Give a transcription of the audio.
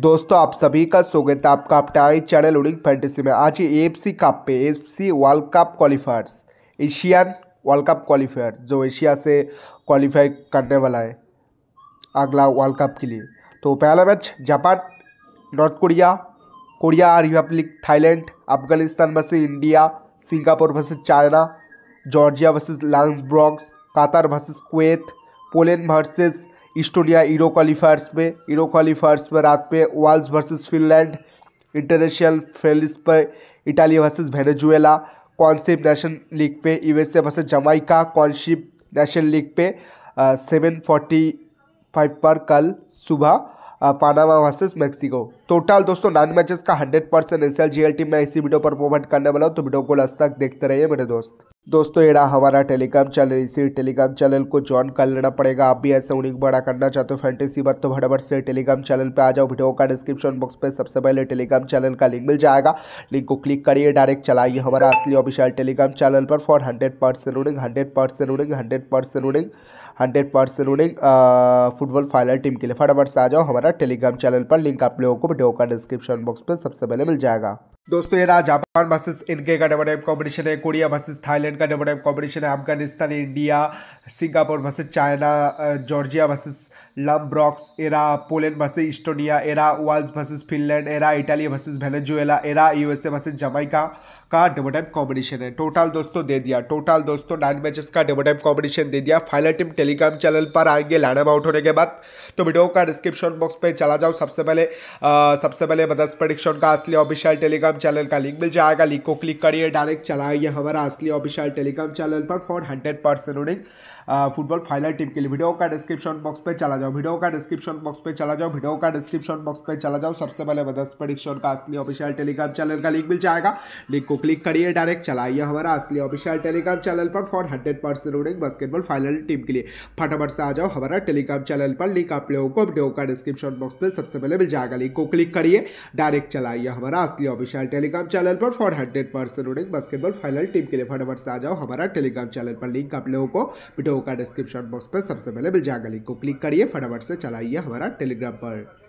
दोस्तों आप सभी का स्वागत है आपका अपटाई चैनल उड़िंग फैंटेसी में आज सी कप पे सी world cup qualifiers Asian world cup qualifier जो एशिया से क्वालिफाई करने वाला है अगला वर्ल्ड कप के लिए तो पहला match Japan North Korea Korea Republic Thailand Afghanistan versus India Singapore versus China Georgia versus लांस ब्रॉक्स Qatar versus Kuwait Poland versus Estonia Euro qualifiers पे इरो क्वालिफायर्स पे रात पे वाल्स वर्सेस फिनलैंड इंटरनेशनल फेलिस पे इटाली वर्सेस वेनेजुएला कॉन्सिप nation league पे यूएसए वर्सेस जमाइका कॉन्शिप नेशन लीग पे सेवन फोर्टी फाइव पर कल सुबह पानामा वर्सेस मेक्सिको टोटल दोस्तों नाइन मैचेस का hundred percent S L G L team मैं इसी वीडियो पर प्रोवाइड करने वाला हूँ तो वीडियो को लास्ट तक देखते रहिए मेरे दोस्त दोस्तों एड़ा हमारा टेलीग्राम चैनल इसी टेलीग्राम चैनल को ज्वाइन कर लेना पड़ेगा आप भी ऐसे उड़िंग बड़ा करना चाहते हो फैंटेसी बात तो फटाफट से टेलीग्राम चैनल पे आ जाओ वीडियो का डिस्क्रिप्शन बॉक्स पे सबसे पहले टेलीग्राम चैनल का लिंक मिल जाएगा लिंक को क्लिक करिए डायरेक्ट चलाइए हमारा असली ऑफिशियल टेलीग्राम चैनल पर फॉर हंड्रेड परसेंट उड़िंग हंड्रेड परसेंट उड़िंग हंड्रेड परसेंट उड़िंग हंड्रेड परसेंट उड़िंग फुटबॉल फाइनल टीम के लिए फटाफट से आ जाओ हमारा टेलीग्राम चैनल पर लिंक आप लोगों को वीडियो का डिस्क्रिप्शन बॉक्स पर सबसे पहले मिल जाएगा दोस्तों ये रहा जापान वर्सेस इनके का डबल एम कॉम्पिटिशन है कोरिया वर्सेस थाईलैंड का डबल एम कॉम्पिटिशन है Afghanistan India Singapore versus China Georgia versus लम्ब्रॉक्स एरा पोलैंड वर्सेज इस्टोनिया एरा वाल्स वर्सेज फिनलैंड एरा इटाली वर्सेज वेनेजुएला एरा यूएसए वर्सेज जमाइका का डबल टाइम कॉम्बिनेशन है टोटल दोस्तों दे दिया टोटल दोस्तों नाइन मैचेस का डबल टाइम कॉम्बिनेशन दे दिया फाइनल टीम टेलीग्राम चैनल पर आएंगे लैंडम आउट होने के बाद तो वीडियो का डिस्क्रिप्शन बॉक्स पे चला जाओ सबसे पहले आ, सबसे पहले बदस प्रडिक्शन का असली ऑफिशियल टेलीग्राम चैनल का लिंक मिल जाएगा लिंक को क्लिक करिए डायरेक्ट चलाइए हमारा असली ऑफिशियल टेलीग्राम चैनल पर for hundred percent football final team के लिए वीडियो का डिस्क्रिप्शन बॉक्स पर चला जाओ जाओ वीडियो का डिस्क्रिप्शन बॉक्स पे चला जाओ वीडियो का डिस्क्रिप्शन बॉक्स पे चला जाओ सबसे पहले बदस परीक्षण का असली ऑफिशियल टेलीग्राम चैनल का लिंक मिल जाएगा लिंक को क्लिक करिए डायरेक्ट चलाइए हमारा असली ऑफिशियल टेलीग्राम चैनल पर for hundred percent basketball final team के लिए फटाफट से आ जाओ हमारा टेलीग्राम चैनल पर लिंक आप लोगों को वीडियो का डिस्क्रिप्शन बॉक्स पर सबसे पहले मिल जाएगा लिंक को क्लिक करिए डायरेक्ट चलाइए हमारा असली ऑफिशियल टेलीग्राम चैनल पर for hundred percent basketball final team के लिए फटाफट से आ जाओ हमारा टेलीग्राम चैनल पर लिंक आप लोगों को वीडियो का डिस्क्रिप्शन बॉक्स पर सबसे पहले मिल जाएगा लिंक को क्लिक करिए फटाफट से चलाइए हमारा टेलीग्राम पर